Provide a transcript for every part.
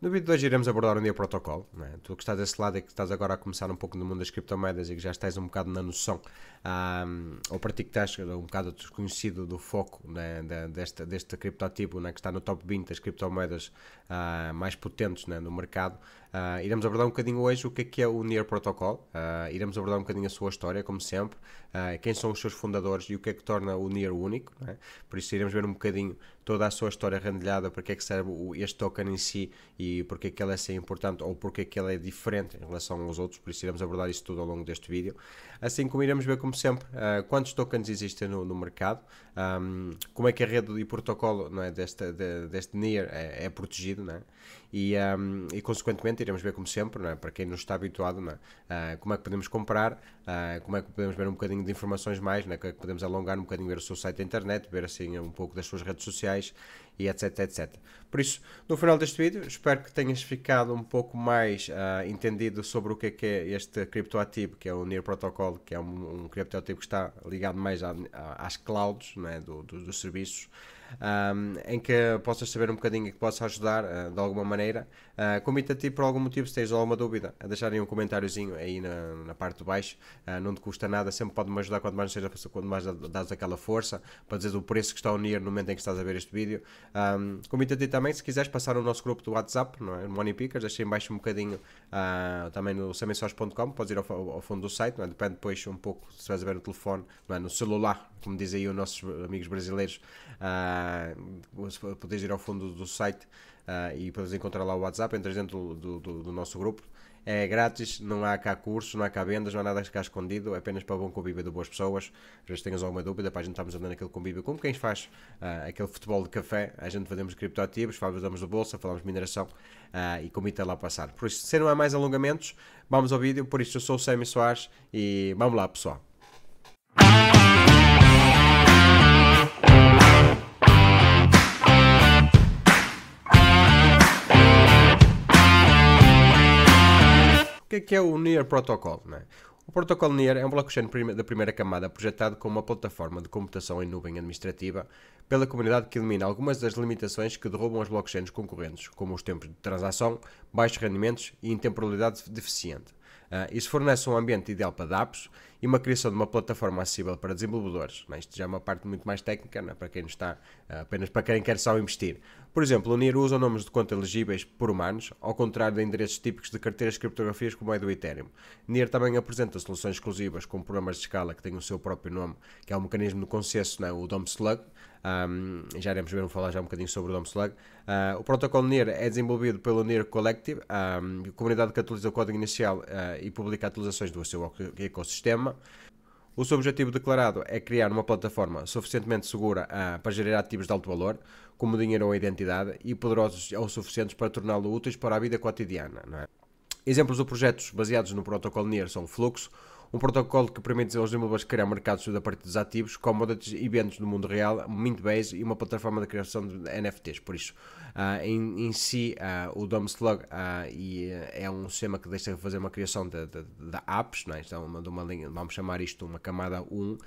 No vídeo de hoje iremos abordar um dia protocolo. Né? Tu que estás desse lado e que estás agora a começar um pouco no mundo das criptomoedas e que já estás um bocado na noção, um, ou para ti que estás um bocado desconhecido do foco né, deste, deste criptoativo né, que está no top 20 das criptomoedas uh, mais potentes né, no mercado, Uh, iremos abordar um bocadinho hoje o que é, que é o NIR Protocol, uh, iremos abordar um bocadinho a sua história, como sempre, uh, quem são os seus fundadores e o que é que torna o NIR único. É? Por isso, iremos ver um bocadinho toda a sua história rendilhada, porque é que serve este token em si e porque é que ele é assim importante ou porque é que ele é diferente em relação aos outros. Por isso, iremos abordar isso tudo ao longo deste vídeo. Assim como iremos ver, como sempre, quantos tokens existem no, no mercado, um, como é que a rede e protocolo não é, deste, de, deste NIR é, é protegido é? E, um, e, consequentemente, obviamente iremos ver como sempre, é? para quem não está habituado, não é? uh, como é que podemos comprar, uh, como é que podemos ver um bocadinho de informações mais, não é? que podemos alongar um bocadinho ver o seu site da internet, ver assim um pouco das suas redes sociais e etc, etc. Por isso, no final deste vídeo, espero que tenhas ficado um pouco mais uh, entendido sobre o que é, que é este criptoativo, que é o Near Protocol, que é um, um criptoativo que está ligado mais às clouds né, do, do, dos serviços um, em que possas saber um bocadinho e que possa ajudar uh, de alguma maneira. Uh, ah, Convido a ti por algum motivo, se tens alguma dúvida, a deixarem um comentáriozinho aí na, na parte de baixo. Uh, não te custa nada, sempre pode-me ajudar quando mais, seja, quando mais dás aquela força para dizer o preço que está a unir no momento em que estás a ver este vídeo. Um, Convido a ti também, se quiseres passar o nosso grupo do WhatsApp, não é? Money Pickers, deixa em baixo um bocadinho uh, também no samensós.com, podes ir ao, ao, fundo do site, não é? depende depois um pouco se vais a ver no telefone, não é? no celular, como dizem aí os nossos amigos brasileiros. Uh, uh, podes ir ao fundo do site uh, e podes encontrar lá o WhatsApp, entras dentro do, do, do, nosso grupo. É grátis, não há cá cursos, não há cá vendas, não há nada cá escondido, é apenas para o bom convívio de boas pessoas. Às vezes tenhas alguma dúvida, para a gente estamos andando naquele convívio como quem faz uh, aquele futebol de café, a gente fazemos criptoativos, falamos de bolsa, falamos de mineração uh, e convite a lá passar. Por isso, se não há mais alongamentos, vamos ao vídeo. Por isso, eu sou o Sammy Soares e vamos lá, pessoal. que, que é o Near Protocol? É? O protocolo NEAR é um blockchain da primeira camada projetado como uma plataforma de computação em nuvem administrativa pela comunidade que elimina algumas das limitações que derrubam os blockchains concorrentes, como os tempos de transação, baixos rendimentos e intemporalidade deficiente. Uh, isso fornece um ambiente ideal para dApps e uma criação de uma plataforma acessível para desenvolvedores. Mas Isto já é uma parte muito mais técnica, né? para quem está, uh, apenas para quem quer só investir. Por exemplo, o NIR usa nomes de conta elegíveis por humanos, ao contrário de endereços típicos de carteiras de criptografias como é do Ethereum. NIR também apresenta soluções exclusivas como programas de escala que têm o seu próprio nome, que é um mecanismo de consenso, né? o DOM Slug. Um, já iremos ver, falar já um bocadinho sobre o DOM Slug. Uh, o protocolo NIR é desenvolvido pelo NIR Collective, um, a comunidade que atualiza o código inicial uh, e publica atualizações do seu ecossistema. O seu objetivo declarado é criar uma plataforma suficientemente segura uh, para gerar ativos de alto valor como dinheiro ou identidade, e poderosos ou suficientes para torná-lo úteis para a vida cotidiana. É? Exemplos de projetos baseados no protocolo NIR são o Fluxo, um protocolo que permite aos desenvolvedores criar mercados a partir dos ativos, commodities, eventos do mundo real, Mintbase e uma plataforma de criação de NFTs. Por isso, uh, em, em, si, uh, o DOM Slug uh, e, eh, é um sistema que deixa de fazer uma criação de, de, de apps, não é? então, uma, de uma linha, vamos chamar isto uma camada 1. Um,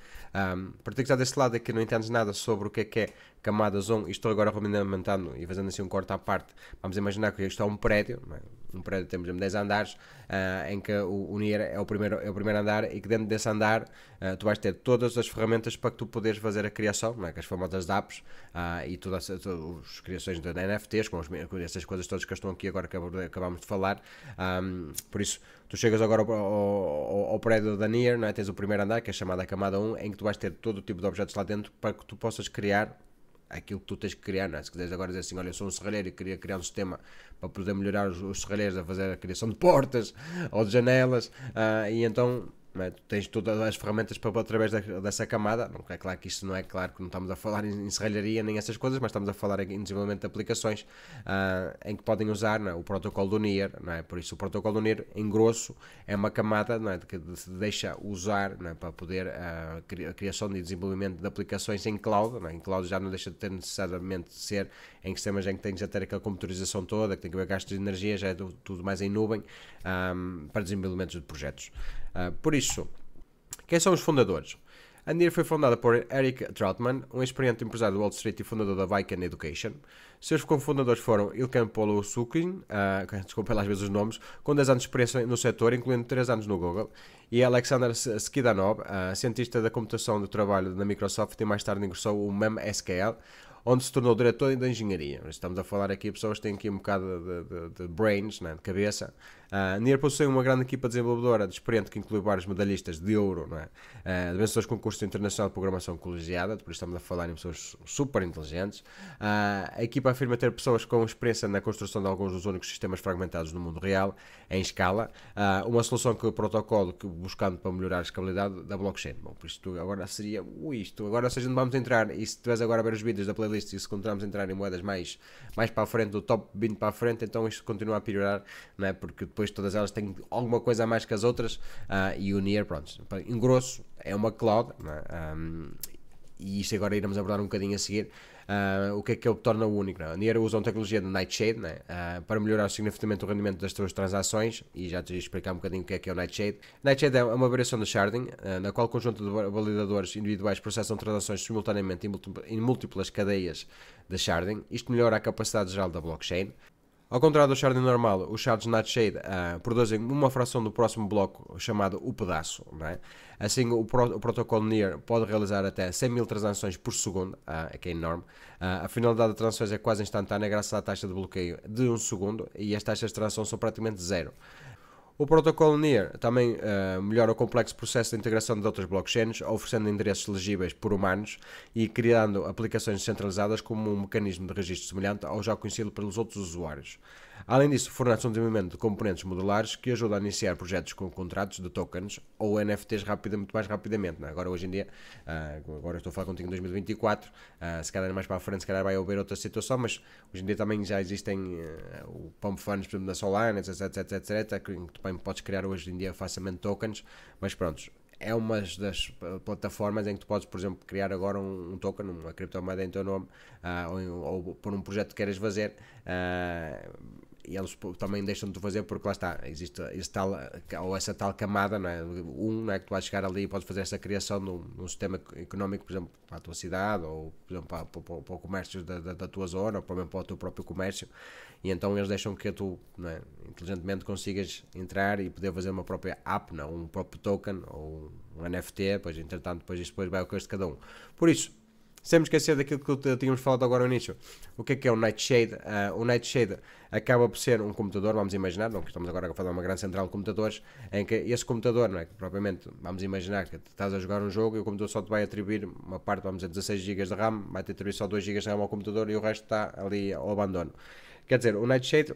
para ter que estar desse lado aqui é não entendes nada sobre o que é que é camadas on, e estou agora rudimentando e fazendo assim um corte à parte, vamos imaginar que isto é um prédio, é? um prédio temos 10 andares, uh, em que o, o NIR é o, primeiro, é o primeiro andar e que dentro desse andar uh, tu vais ter todas as ferramentas para que tu poderes fazer a criação, não é? que as famosas DApps uh, ah, e todas, todas as criações de NFTs, com, as, com essas coisas todas que estão aqui agora que acabamos de falar, um, por isso tu chegas agora ao, ao, ao prédio da NIR, não é? tens o primeiro andar que é chamada camada 1, em que tu vais ter todo o tipo de objetos lá dentro para que tu possas criar aquilo que tu tens que criar, não é? Se quiseres agora dizer assim, olha, eu sou um serralheiro e queria criar um sistema para poder melhorar os, os serralheiros a fazer a criação de portas ou de janelas, uh, e então é? Tu tens todas as ferramentas para, através da, dessa camada. Não é claro que isto não é claro que não estamos a falar em, em serralharia nem essas coisas, mas estamos a falar em desenvolvimento de aplicações uh, em que podem usar é? o protocolo do NIR. Não é? Por isso, o protocolo do NIR, em grosso, é uma camada não é? que se deixa usar é? para poder uh, a criação e de desenvolvimento de aplicações em cloud. Não é? Em cloud já não deixa de ter necessariamente de ser em sistemas em que tens ter aquela computarização toda, que tem que haver gastos de energia, já é tudo mais em nuvem um, ah, para desenvolvimento de projetos. Uh, por isso, quem são os fundadores? A NIR foi fundada por Eric Troutman, um experiente empresário do Wall Street e fundador da Viking Education. Seus cofundadores foram Ilkan Polo Sukin, uh, ah, desculpa às vezes os nomes, com 10 anos de experiência no setor, incluindo 3 anos no Google, e Alexander Skidanov, uh, cientista da computação do trabalho na Microsoft e mais tarde ingressou o MemSQL onde se tornou diretor da engenharia. Estamos a falar aqui de pessoas que têm aqui um bocado de, de, de brains, né, de cabeça, Uh, Nier possui uma grande equipa desenvolvedora de experiente que inclui vários medalhistas de ouro, não é? Uh, ah, de vencedores de concurso internacional de programação colegiada, por isso estamos a falar em pessoas super inteligentes. Uh, a equipa afirma ter pessoas com experiência na construção de alguns dos únicos sistemas fragmentados no mundo real, em escala. Uh, uma solução que o protocolo que, buscando para melhorar a escalabilidade da blockchain. Bom, por isto agora seria isto. Agora, se a gente vamos entrar, e se tiveres agora a ver os vídeos da playlist e se continuarmos a entrar em moedas mais, mais para a frente, do top 20 para a frente, então isto continua a piorar, não é? Porque depois depois todas elas têm alguma coisa a mais que as outras, uh, e o Nier, pronto, em grosso, é uma cloud, Um, é? ah, e isto agora iremos abordar um bocadinho a seguir, Uh, o que é que ele torna único. Não? É? Nier usa uma tecnologia de Nightshade né? uh, para melhorar significativamente o rendimento das suas transações e já te explicar um bocadinho o que é que é o Nightshade. Nightshade é uma variação do sharding, uh, na qual o conjunto de validadores individuais processam transações simultaneamente em múltiplas cadeias de sharding. Isto melhora a capacidade geral da blockchain. Ao contrário do Sharding normal, os Shards Nightshade uh, ah, produzem uma fração do próximo bloco chamado o pedaço. É? Assim, o, pro o protocolo NIR pode realizar até 100 mil transações por segundo, uh, que é enorme. Uh, a finalidade das transações é quase instantânea graças à taxa de bloqueio de 1 um segundo e as taxas de transação são praticamente zero. O protocolo NIR também uh, melhora o complexo processo de integração de outras blockchains, oferecendo endereços legíveis por humanos e criando aplicações centralizadas como um mecanismo de registro semelhante ao já conhecido pelos outros usuários. Além disso, fornece um desenvolvimento de componentes modulares que ajuda a iniciar projetos com contratos de tokens ou NFTs rapida, muito mais rapidamente. Né? Agora, hoje em dia, uh, agora estou a falar contigo em 2024, uh, ah, se calhar mais para a frente, se calhar vai haver outra situação, mas hoje em dia também já existem uh, o Pump Funds, por exemplo, da Solana, etc, etc, etc, que também podes criar hoje em dia facilmente tokens, mas pronto, é uma das plataformas em que tu podes, por exemplo, criar agora um, um token, uma criptomoeda em teu nome, uh, ou, ou, por um projeto que queiras fazer, uh, e eles também deixam de fazer porque lá está, existe esse tal, ou essa tal camada, não é? Um, não é? Que tu vais chegar ali e podes fazer essa criação de um, de um, sistema económico, por exemplo, para a tua cidade, ou por exemplo, para, para, para o comércio da, da, da, tua zona, ou para, para o teu próprio comércio, e então eles deixam que tu, não é? Inteligentemente consigas entrar e poder fazer uma própria app, não? um próprio token, ou um NFT, pois entretanto, depois isto depois vai ao custo de cada um. Por isso, sem me esquecer daquilo que tínhamos falado agora no início. O que é que é o Nightshade? Uh, o Nightshade acaba por ser um computador, vamos imaginar, não estamos agora a falar de uma grande central de computadores, em que esse computador, não é? Que propriamente, vamos imaginar que estás a jogar um jogo e o computador só te vai atribuir uma parte, vamos dizer, 16 GB de RAM, vai te atribuir só 2 GB de RAM ao computador e o resto está ali ao abandono. Quer dizer, o Nightshade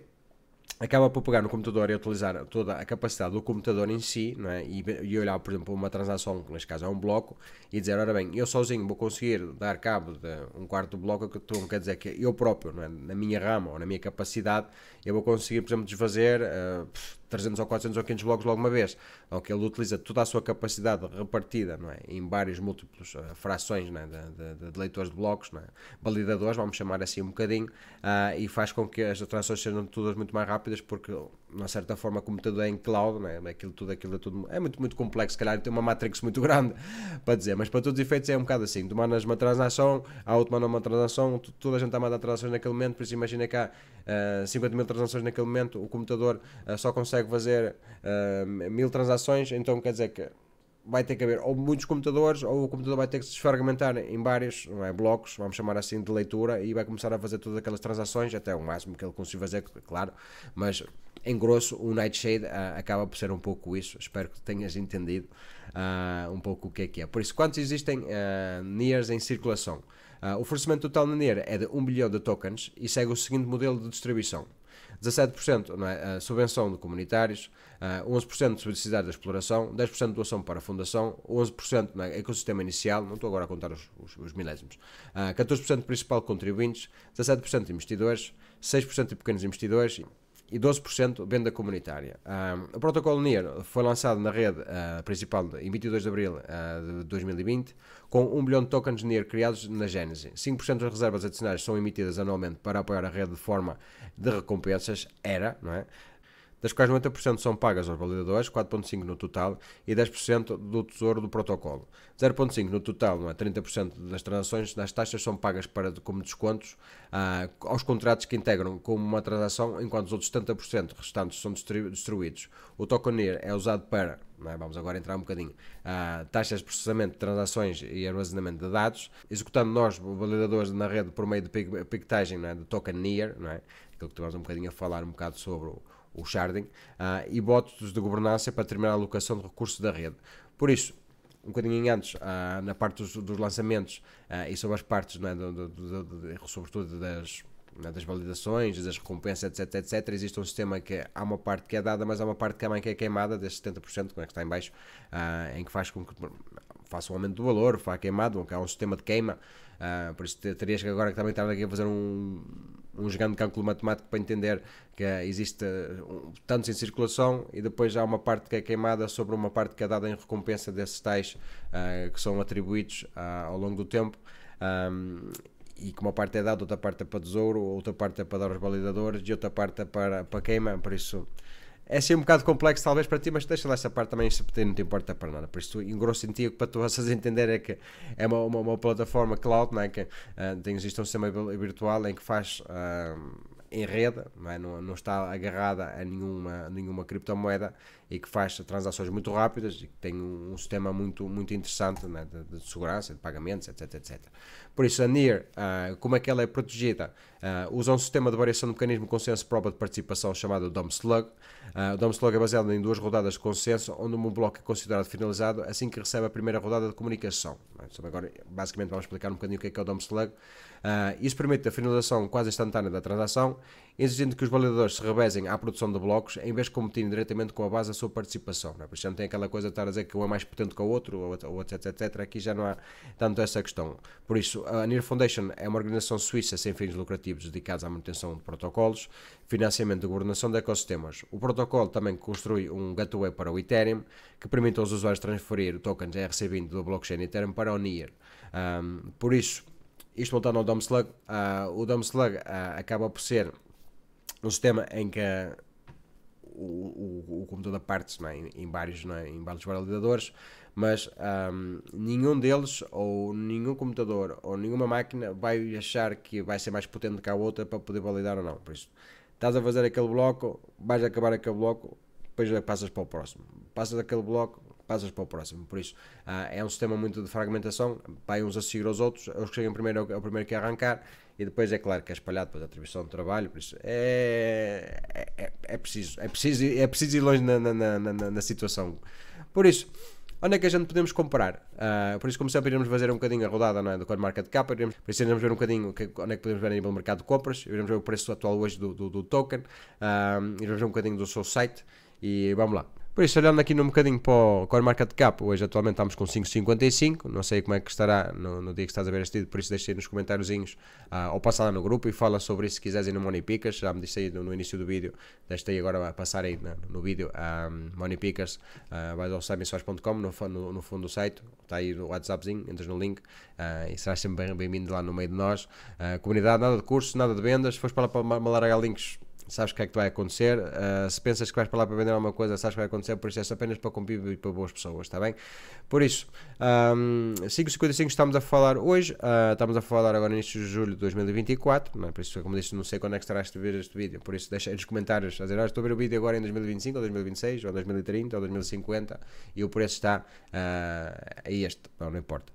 acaba por pegar no computador e utilizar toda a capacidade do computador em si não é? e, e olhar, por exemplo, uma transação, que neste caso é um bloco, e dizer, ora bem, eu sozinho vou conseguir dar cabo de um quarto bloco, que então quer dizer que eu próprio, é? na minha rama ou na minha capacidade, eu vou conseguir, por exemplo, desfazer uh, 300 ou 400 ou 500 blocos logo uma vez. que ele utiliza toda a sua capacidade repartida não é? em vários múltiplos uh, frações é? de, de, de, leitores de blocos, é? validadores, vamos chamar assim um bocadinho, uh, e faz com que as atrações sejam todas muito mais rápidas porque uma certa forma, como tudo é em cloud, né? aquilo tudo, aquilo é tudo. É muito, muito complexo, se calhar tem uma matrix muito grande para dizer, mas para todos os efeitos é um bocado assim: tu mandas uma transação, a outra manda uma transação, tu, toda a gente está a mandar transações naquele momento, por isso imagina que há uh, eh, 50 mil transações naquele momento, o computador uh, só consegue fazer uh, mil transações, então quer dizer que vai ter que haver ou muitos computadores ou o computador vai ter que se desfragmentar em vários é, blocos, vamos chamar assim, de leitura e vai começar a fazer todas aquelas transações até o máximo que ele consiga fazer, claro, mas em grosso o Nightshade uh, acaba por ser um pouco isso, espero que tenhas entendido uh, um pouco o que é que é. Por isso, quantos existem uh, ah, NIRs em circulação? Uh, o fornecimento total na NIR é de 1 bilhão de tokens e segue o seguinte modelo de distribuição. 17% não é? subvenção de comunitários, 11% ah, de publicidade da exploração, 10% de doação para a fundação, 11% no é? ecossistema inicial, não estou agora a contar os, os, os milésimos, 14% ah, de principal contribuintes, 17% de investidores, 6% de pequenos investidores e 12% venda comunitária. Um, o protocolo NIR foi lançado na rede uh, principal em 22 de abril uh, de 2020, com 1 bilhão de tokens NIR criados na Genesis. 5% das reservas adicionais são emitidas anualmente para apoiar a rede de forma de recompensas, ERA, não é? das quais 90% são pagas aos validadores, 4,5% no total e 10% do tesouro do protocolo. 0,5% no total, não é? 30% das transações das taxas são pagas para, como descontos aos contratos que integram como uma transação, enquanto os outros 70% restantes são destruídos O Tokenir é usado para, é? vamos agora entrar um bocadinho, taxas de processamento de transações e armazenamento de dados, executando nós, validadores na rede, por meio de piquetagem é? de Tokenir, não é? aquilo que estivemos um bocadinho a falar um bocado sobre o o sharding, uh, ah, e bots de governança para determinar a alocação de recursos da rede. Por isso, um bocadinho antes, uh, na parte dos, dos lançamentos uh, e sobre as partes, é, do, do, do, sobretudo das, é, das validações, das recompensas, etc, etc, existe um sistema que há uma parte que é dada, mas há uma parte também que é queimada, desses 70%, como é que está em baixo, em que faz com que faça um aumento do valor, faça queimado, há um sistema de queima, Uh, por isso terias que agora que também estar aqui a fazer um, um jogando cálculo matemático para entender que existe ah, tantos em circulação e depois há uma parte que é queimada sobre uma parte que é dada em recompensa desses tais uh, que são atribuídos uh, ao longo do tempo. Um, e que uma parte é dada, outra parte é para tesouro, outra parte é para dar aos validadores e outra parte é para, para queima, por isso é sempre assim um bocado complexo talvez para ti, mas deixa lá essa parte também, se não te importa para nada. Por isso, em grosso sentido, para tu vocês entender é que é uma, uma, uma plataforma cloud, não é? que uh, ah, tem, existe um sistema virtual em que faz... Uh, em rede, não, é? não, não, está agarrada a nenhuma, nenhuma criptomoeda e que faz transações muito rápidas e que tem um, um sistema muito, muito interessante é? de, de, segurança, de pagamentos, etc. etc. Por isso, a NIR, uh, como é que ela é protegida? Uh, usa um sistema de variação do mecanismo de consenso prova de participação chamado DOM-SLUG. Uh, o DOM-SLUG é baseado em duas rodadas de consenso, onde um bloco é considerado finalizado assim que recebe a primeira rodada de comunicação. É? Então, agora, basicamente, vamos explicar um bocadinho o que é, que é o DOM-SLUG. Uh, permite a finalização quase instantânea da transação, exigindo que os validadores se revezem à produção de blocos em vez de competirem diretamente com a base da sua participação. Né? Por isso não tem aquela coisa de estar a dizer que um é mais potente que o outro, ou, etc, etc. Aqui já não há tanto essa questão. Por isso, a NIR Foundation é uma organização suíça sem fins lucrativos dedicados à manutenção de protocolos, financiamento e governação de ecossistemas. O protocolo também construi um gateway para o Ethereum, que permite aos usuários transferir tokens RC20 do blockchain Ethereum para o NIR. Um, ah, por isso, isto voltando ao Dom Slug, uh, o Dom Slug uh, acaba por ser um sistema em que o, o, o computador parte é? em, em, vários, é? em vários validadores, mas um, ah, nenhum deles, ou nenhum computador, ou nenhuma máquina vai achar que vai ser mais potente que a outra para poder validar ou não. Por isso, estás a fazer aquele bloco, vais acabar aquele bloco, depois passas para o próximo. Passas aquele bloco, passas para o próximo. Por isso, uh, é um sistema muito de fragmentação, vai uns a seguir aos outros, é os que chegam primeiro é o é primeiro que arrancar, e depois é claro que é espalhado depois a atribuição de trabalho, por isso é, é, é, preciso, é, preciso, é preciso ir é longe na, na, na, na, na situação. Por isso, onde é que a gente podemos comparar? Uh, por isso, como sempre, iremos fazer um bocadinho a rodada não é, do Coin Market Cap, iremos, por isso iremos ver um bocadinho que, onde é que podemos ver a nível do mercado de compras, iremos ver o preço atual hoje do, do, do token, uh, iremos ver um bocadinho do seu site e vamos lá. Por isso, olhando aqui num bocadinho para o Core Market Cap, hoje atualmente estamos com 5,55, não sei como é que estará no, no dia que estás a ver este vídeo, por isso deixa aí nos comentáriozinhos uh, ou passa lá no grupo e fala sobre isso se quiseres ir no Money Pickers, já me disse aí no, no início do vídeo, deixa aí agora passar aí no, no vídeo a ah, um, Money Pickers, uh, ao sabinsões.com, no, no, no, fundo do site, está aí no WhatsAppzinho, entras no link uh, e serás sempre bem-vindo lá no meio de nós. comunidade, nada de curso, nada de vendas, fores para lá para malar links sabes o que é que vai acontecer. Uh, se pensas que vais para lá para vender alguma coisa, sabes o que vai acontecer. Por isso, é apenas para convívio e para boas pessoas, está bem? Por isso, um, 5,55 estamos a falar hoje. Uh, estamos a falar agora início de julho de 2024. Não é? Por isso, como disse, não sei quando é que estarás a ver este vídeo. Por isso, deixa aí nos comentários a dizer: ah, estou a ver o vídeo agora em 2025, ou 2026, ou 2030, ou 2050 e o preço está uh, ah, a é este. Não, não importa.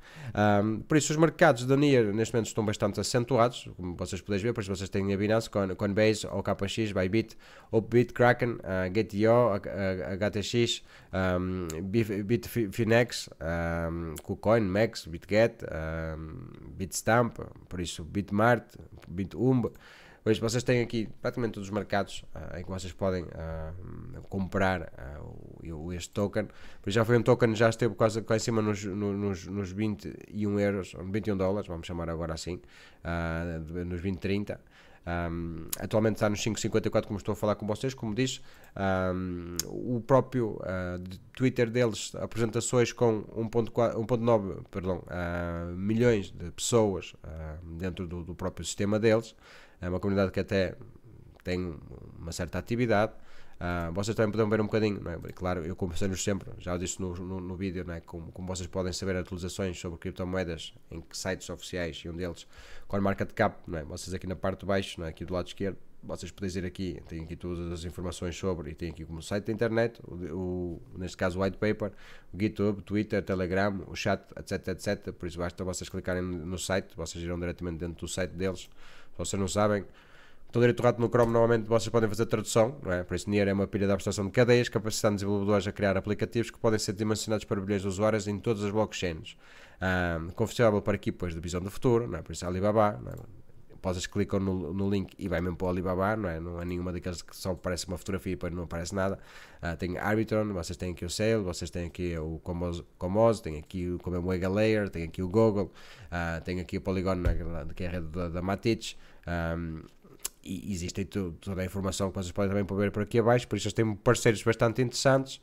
Um, por isso, os mercados da NIR neste momento estão bastante acentuados, como vocês podem ver. Por isso, vocês têm a Binance, Coinbase ou KX Bybit, by Bit, Bitkraken, uh, eh, GTO, HTX, eh, um, ehm, Bitfinex, um, ehm, KuCoin, Max, BitGet, um, ehm, Bitstamp, por isso Bitmart, Bitumb. Pois vocês têm aqui praticamente todos os mercados uh, em que vocês podem uh, comprar uh, o, este token. Pois já foi um token, já esteve quase cá em cima nos, nos, nos 21 euros, 21 dólares, vamos chamar agora assim, nos 20, 30. Um, atualmente está nos 5,54, como estou a falar com vocês, como diz um, o próprio uh, Twitter deles, apresentações com 1,9 perdão, uh, milhões de pessoas uh, dentro do, do próprio sistema deles, é uma comunidade que até tem uma certa atividade. Uh, vocês também podem ver um bocadinho, não é? claro, eu conversei-nos sempre, já disse no, no, no, vídeo, não é? como, como vocês podem saber atualizações sobre criptomoedas em que sites oficiais e um deles, com CoinMarketCap, não é? vocês aqui na parte de baixo, não é? aqui do lado esquerdo, vocês podem ir aqui, tem aqui todas as informações sobre, e tem aqui como site da internet, o, o neste caso o white paper, o GitHub, Twitter, Telegram, o chat, etc, etc, por isso basta vocês clicarem no site, vocês irão diretamente dentro do site deles, se vocês não sabem, no direito-rato no Chrome, normalmente vocês podem fazer tradução, não é? Por isso, NIR é uma pilha de abstração de cadeias, capacitando desenvolvedores a criar aplicativos que podem ser dimensionados para bilhões de usuários em todas as blockchains. Um, confiável para equipas de visão do futuro, não é? Por isso, Alibaba, não é? vocês clicam no, no, link e vai mesmo para o Alibaba, não é? Não é nenhuma daquelas que só aparece uma fotografia e depois não aparece nada. Uh, tem Arbitron, vocês têm aqui o Sale, vocês têm aqui o Comos, Comozo tem aqui o Comemwega é, Layer, tem aqui o Google, uh, tem aqui o Polygon, que é a rede da, da Matic. Um, e existem toda a informação que vocês podem também ver por aqui abaixo, por isso eles têm parceiros bastante interessantes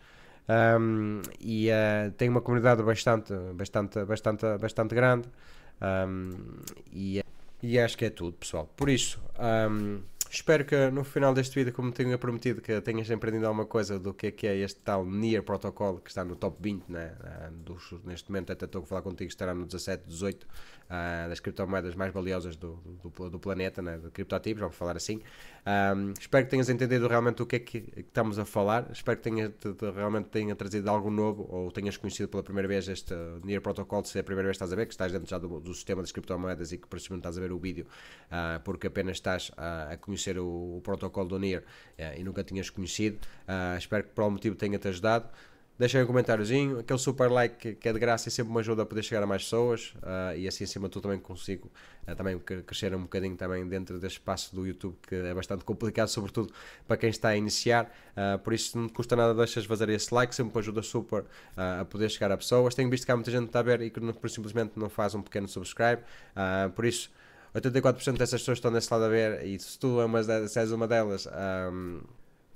um, e uh, têm uma comunidade bastante, bastante, bastante, bastante grande um, e, e acho que é tudo pessoal, por isso um, Espero que no final deste vídeo, como tenho prometido, que tenhas aprendido alguma coisa do que é que é este tal Near Protocol, que está no top 20, né? Uh, neste momento até estou a falar contigo, estará no 17, 18, uh, das criptomoedas mais valiosas do, do, do planeta, né? de criptoativos, vamos falar assim. Um, espero que tenhas entendido realmente o que é que estamos a falar. Espero que tenha, te, te, realmente tenha trazido algo novo ou tenhas conhecido pela primeira vez este uh, Near Protocol. Se é a primeira vez que estás a ver, que estás dentro já do, do sistema das criptomoedas e que por cima estás a ver o vídeo, uh, porque apenas estás uh, a conhecer o, o protocolo do Near uh, e nunca tinhas conhecido. Ah, espero que por algum motivo tenha-te ajudado. Deixem um comentáriozinho, aquele super like que é de graça e sempre me ajuda a poder chegar a mais pessoas uh, e assim acima de tudo também consigo uh, também crescer um bocadinho também dentro deste espaço do YouTube que é bastante complicado, sobretudo para quem está a iniciar, uh, por isso não te custa nada deixas fazer esse like, sempre me ajuda super a poder chegar a pessoas. Tenho visto que há muita gente que está a ver e que não, simplesmente não faz um pequeno subscribe, por isso 84% dessas pessoas estão desse lado a ver e se tu é uma, se és uma delas... Um,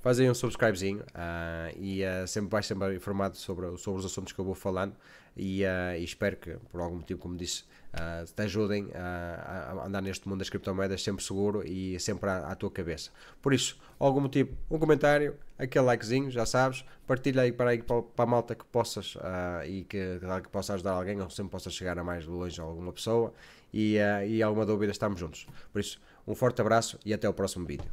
fazem um subscribezinho uh, e uh, sempre vais sempre informado sobre, sobre os assuntos que eu vou falando e, uh, e espero que por algum motivo, como disse, te ajudem a, a andar neste mundo das criptomoedas sempre seguro e sempre à, à, tua cabeça. Por isso, algum motivo, um comentário, aquele likezinho, já sabes, partilha aí para, aí, para, para a malta que possas e que, que possa ajudar alguém ou sempre possa chegar a mais longe a alguma pessoa e, e alguma dúvida estamos juntos. Por isso, um forte abraço e até o próximo vídeo.